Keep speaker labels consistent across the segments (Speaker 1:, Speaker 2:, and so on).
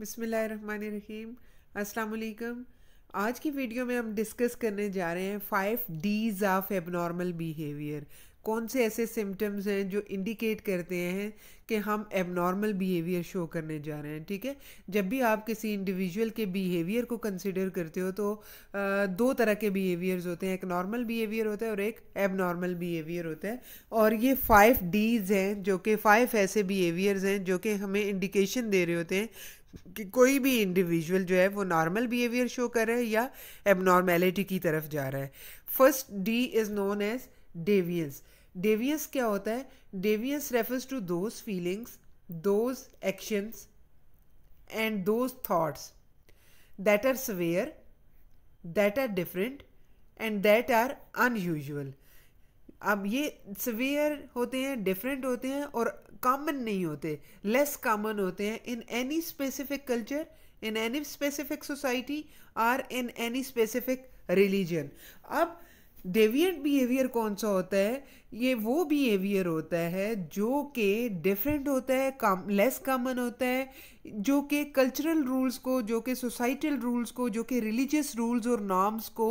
Speaker 1: बिसमीम अस्सलाम आज की वीडियो में हम डिस्कस करने जा रहे हैं five Ds of abnormal behaviour कौन से ऐसे सिम्टम्स हैं जो इंडिकेट करते हैं कि हम एबनॉर्मल बिहेवियर शो करने जा रहे हैं ठीक है जब भी आप किसी इंडिविजुअल के बिहेवियर को कंसिडर करते हो तो आ, दो तरह के बिहेवियर्स होते हैं एक नॉर्मल बिहेवियर होता है और एक एबनॉर्मल बिहेवियर होता है और ये फाइव डीज हैं जो कि फाइव ऐसे बिहेवियर्स हैं जो कि हमें इंडिकेशन दे रहे होते हैं कि कोई भी इंडिविजुअल जो है वो नॉर्मल बिहेवियर शो कर रहा है या एबनॉर्मेलिटी की तरफ जा रहा है first D is known as deviance deviance क्या होता है deviance refers to those feelings those actions and those thoughts that are severe that are different and that are unusual अब ये सिवियर होते हैं डिफरेंट होते हैं और कॉमन नहीं होते लेस कॉमन होते हैं in any specific culture in any specific society और इन एनी स्पेसिफिक रिलीजन अब डेवियंट बिहेवियर कौन सा होता है ये वो बिहेवियर होता है जो कि डिफरेंट होता है कम लेस कॉमन होता है जो कि कल्चरल रूल्स को जो कि सोसाइटल रूल्स को जो कि रिलीजियस रूल्स और नॉर्म्स को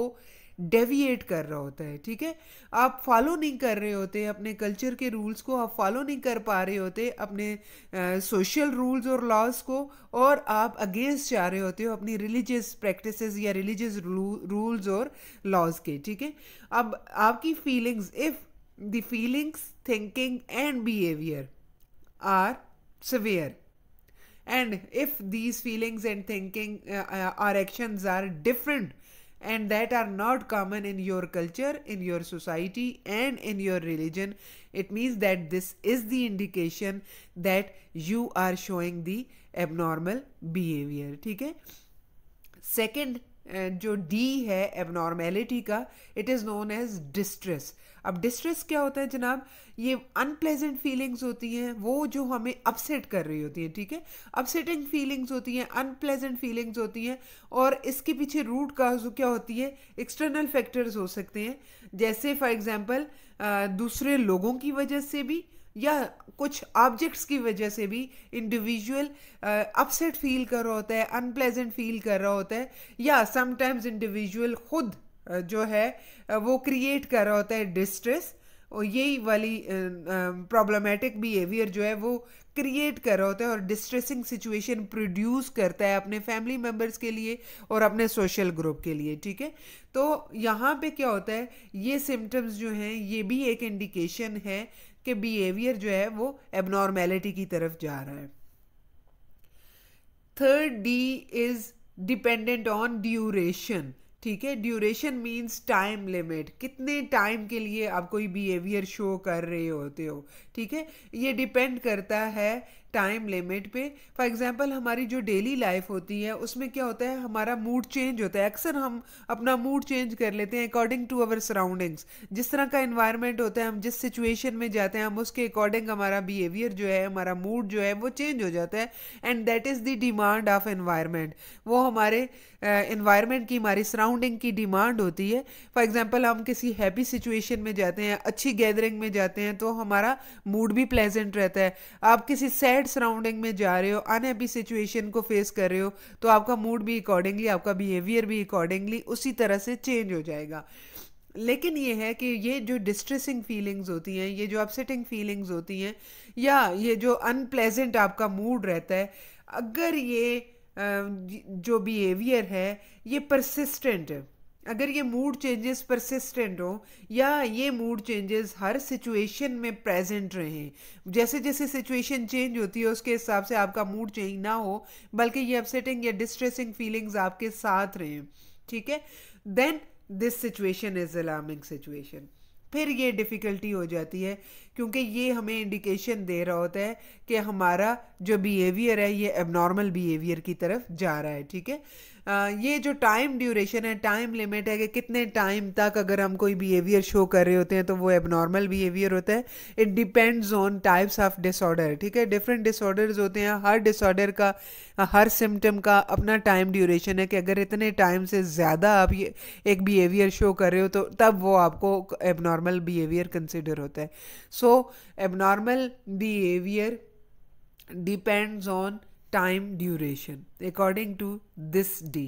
Speaker 1: डेविएट कर रहा होता है ठीक है आप फॉलो नहीं कर रहे होते अपने कल्चर के रूल्स को आप फॉलो नहीं कर पा रहे होते अपने सोशल रूल्स और लॉज को और आप अगेंस्ट जा रहे होते हो अपनी रिलीजियस प्रैक्टिस या रिलीजियस रूल्स और लॉज के ठीक है अब आपकी feelings if the feelings thinking and behaviour are severe and if these feelings and thinking are actions are different and that are not common in your culture, in your society, and in your religion, it means that this is the indication that you are showing the abnormal behavior. Okay? Second जो D है abnormality का it is known as distress अब distress क्या होता है जनाब ये unpleasant feelings होती हैं वो जो हमें अपसेट कर रही होती हैं ठीक है अपसेटिंग फीलिंग्स होती हैं अनप्लेजेंट फीलिंग्स होती हैं और इसके पीछे रूट काज क्या होती है एक्सटर्नल फैक्टर्स हो सकते हैं जैसे फॉर एग्ज़ाम्पल दूसरे लोगों की वजह से भी या कुछ ऑब्जेक्ट्स की वजह से भी इंडिविजुअल अपसेट फील कर रहा होता है अनप्लेजेंट फील कर रहा होता है या समटाइम्स इंडिविजुअल खुद जो है वो क्रिएट कर रहा होता है डिस्ट्रेस और यही वाली प्रॉब्लमेटिक बिहेवियर जो है वो क्रिएट कर रहा होता है और डिस्ट्रेसिंग सिचुएशन प्रोड्यूस करता है अपने फैमिली मेम्बर्स के लिए और अपने सोशल ग्रुप के लिए ठीक है तो यहाँ पे क्या होता है ये सिम्टम्स जो हैं ये भी एक इंडिकेशन है कि बिहेवियर जो है वो एबनॉर्मेलिटी की तरफ जा रहा है third D is dependent on duration ठीक है ड्यूरेशन मीन्स टाइम लिमिट कितने टाइम के लिए आप कोई बिहेवियर शो कर रहे होते हो ठीक है ये डिपेंड करता है टाइम लिमिट पे फॉर एग्जांपल हमारी जो डेली लाइफ होती है उसमें क्या होता है हमारा मूड चेंज होता है अक्सर हम अपना मूड चेंज कर लेते हैं अकॉर्डिंग टू अवर सराउंडिंग्स जिस तरह का इन्वायरमेंट होता है हम जिस सिचुएशन में जाते हैं हम उसके अकॉर्डिंग हमारा बिहेवियर जो है हमारा मूड जो है वो चेंज हो जाता है and that is the demand of environment वो हमारे इन्वायरमेंट uh, की हमारी सराउंडिंग की डिमांड होती है फॉर एग्जाम्पल हम किसी हैप्पी सिचुएशन में जाते हैं अच्छी गैदरिंग में जाते हैं तो हमारा मूड भी प्लेजेंट रहता है आप किसी सैड बैड सराउंडिंग में जा रहे हो अनहैप्पी सिचुएशन को फेस कर रहे हो तो आपका मूड भी अकॉर्डिंगली आपका बिहेवियर भी अकॉर्डिंगली उसी तरह से चेंज हो जाएगा लेकिन ये है कि ये जो डिस्ट्रेसिंग फीलिंग्स होती हैं ये जो अपसेटिंग फीलिंग्स होती हैं या ये जो अनप्लेजेंट आपका मूड रहता है अगर ये जो बिहेवियर है ये परसिस्टेंट है अगर ये मूड चेंजेस परसिस्टेंट हो या ये मूड चेंजेस हर सिचुएशन में प्रेजेंट रहें जैसे जैसे सिचुएशन चेंज होती है उसके हिसाब से आपका मूड चेंज ना हो बल्कि ये अपसेटिंग या डिस्ट्रेसिंग फीलिंग्स आपके साथ रहें ठीक है then this situation is alarming situation फिर ये डिफ़िकल्टी हो जाती है क्योंकि ये हमें इंडिकेशन दे रहा होता है कि हमारा जो बिहेवियर है ये एबनॉर्मल बिहेवियर की तरफ जा रहा है ठीक है ये जो टाइम ड्यूरेशन है टाइम लिमिट है कि कितने टाइम तक अगर हम कोई बिहेवियर शो कर रहे होते हैं तो वो एबनॉर्मल बिहेवियर होता है it depends on types of disorder ठीक है डिफरेंट डिसऑर्डर्स होते हैं हर डिसऑर्डर का हर सिम्टम का अपना टाइम ड्यूरेशन है कि अगर इतने टाइम से ज़्यादा आप ये एक बिहेवियर शो कर रहे हो तो तब वो आपको एबनॉर्मल बिहेवियर कंसिडर होता है so abnormal behaviour depends on time duration according to this D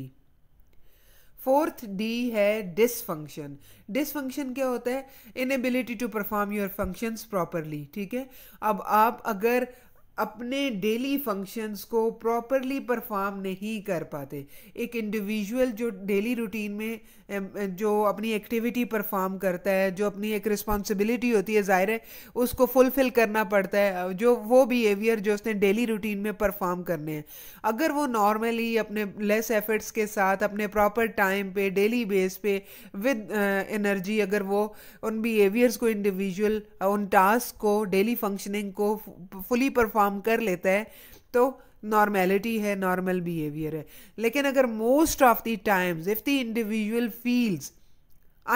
Speaker 1: fourth D है डिसफंक्शन डिसफंक्शन क्या होता है inability to perform your functions properly ठीक है अब आप अगर अपने डेली फंक्शंस को प्रॉपरली परफॉर्म नहीं कर पाते एक इंडिविजुअल जो डेली रूटीन में जो अपनी एक्टिविटी परफॉर्म करता है जो अपनी एक रिस्पॉन्सिबिलिटी होती है ज़ाहिर है उसको फुलफ़िल करना पड़ता है जो वो बिहेवियर जो उसने डेली रूटीन में परफॉर्म करने हैं अगर वो नॉर्मली अपने लेस एफर्ट्स के साथ अपने प्रॉपर टाइम पे डेली बेस पे विद एनर्जी अगर वो उन बिहेवियर्स को इंडिविजुअल उन टास्क को डेली फंक्शनिंग को फुली परफॉर्म काम कर लेता है तो नॉर्मेलिटी है नॉर्मल बिहेवियर है लेकिन अगर most of the times if the individual feels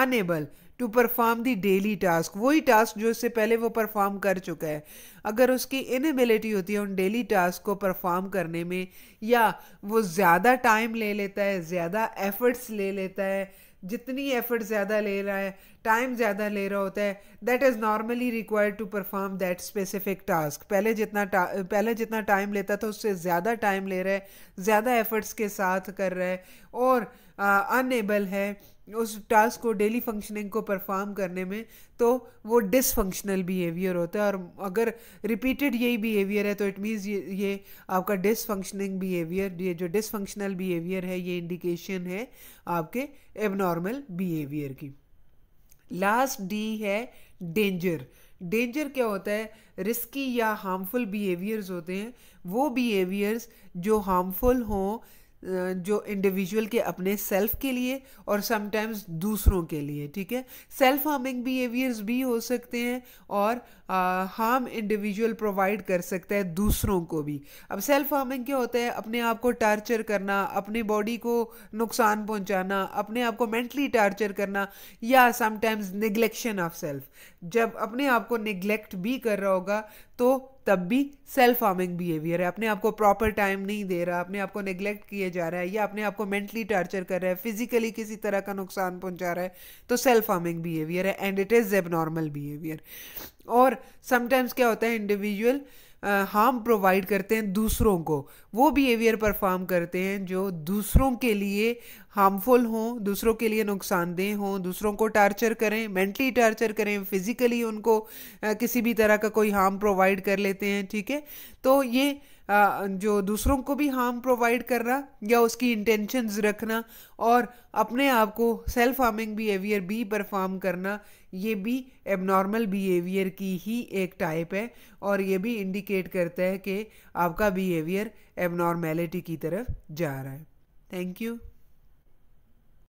Speaker 1: unable to perform the daily task वही टास्क जो इससे पहले वो परफॉर्म कर चुका है अगर उसकी इनबिलिटी होती है उन डेली टास्क को परफॉर्म करने में या वो ज़्यादा टाइम ले लेता है ज़्यादा एफर्ट्स ले लेता है जितनी एफर्ट ज़्यादा ले रहा है टाइम ज़्यादा ले रहा होता है that is normally required to perform that specific task पहले जितना पहले जितना टाइम लेता था उससे ज़्यादा टाइम ले रहा है ज़्यादा एफर्ट्स के साथ कर रहा है और अनएबल है उस टास्क को डेली फंक्शनिंग को परफॉर्म करने में तो वो डिसफंक्शनल बिहेवियर होता है और अगर रिपीटेड यही बिहेवियर है तो इट मीन्स ये ये आपका डिसफंक्शनिंग बिहेवियर ये जो डिसफंक्शनल बिहेवियर है ये इंडिकेशन है आपके एबनॉर्मल बिहेवियर की लास्ट डी है डेंजर डेंजर क्या होता है रिस्की या हार्मफुल बिहेवियर्स होते हैं वो बिहेवियर्स जो हार्मफुल हों जो इंडिविजुअल के अपने सेल्फ के लिए और समटाइम्स दूसरों के लिए ठीक है सेल्फ हार्मिंग बिहेवियर्स भी हो सकते हैं और हार्म इंडिविजुअल प्रोवाइड कर सकता है दूसरों को भी अब सेल्फ हार्मिंग क्या होता है अपने आप को टार्चर करना अपने बॉडी को नुकसान पहुंचाना अपने आप को मेंटली टार्चर करना या समटाइम्स निग्लेक्शन ऑफ सेल्फ जब अपने आप को निग्लेक्ट भी कर रहा होगा तो तब भी सेल्फ हार्मिंग बिहेवियर है अपने आप को प्रॉपर टाइम नहीं दे रहा अपने आपको नेग्लेक्ट किए जा रहा है या अपने आपको मेंटली टॉर्चर कर रहा है फिजिकली किसी तरह का नुकसान पहुंचा रहा है तो सेल्फ हार्मिंग बिहेवियर है and it is abnormal behaviour और समटाइम्स क्या होता है इंडिविजुअल हार्म प्रोवाइड करते हैं दूसरों को वो बिहेवियर परफॉर्म करते हैं जो दूसरों के लिए हार्मफुल हों दूसरों के लिए नुकसानदेह हों दूसरों को टार्चर करें मेंटली टार्चर करें फिज़िकली उनको किसी भी तरह का कोई हार्म प्रोवाइड कर लेते हैं ठीक है तो ये जो दूसरों को भी हार्म प्रोवाइड करना या उसकी इंटेंशंस रखना और अपने आप को सेल्फ हार्मिंग बिहेवियर भी परफॉर्म करना ये भी एबनॉर्मल बिहेवियर की ही एक टाइप है और ये भी इंडिकेट करता है कि आपका बिहेवियर एबनॉर्मेलिटी की तरफ जा रहा है थैंक यू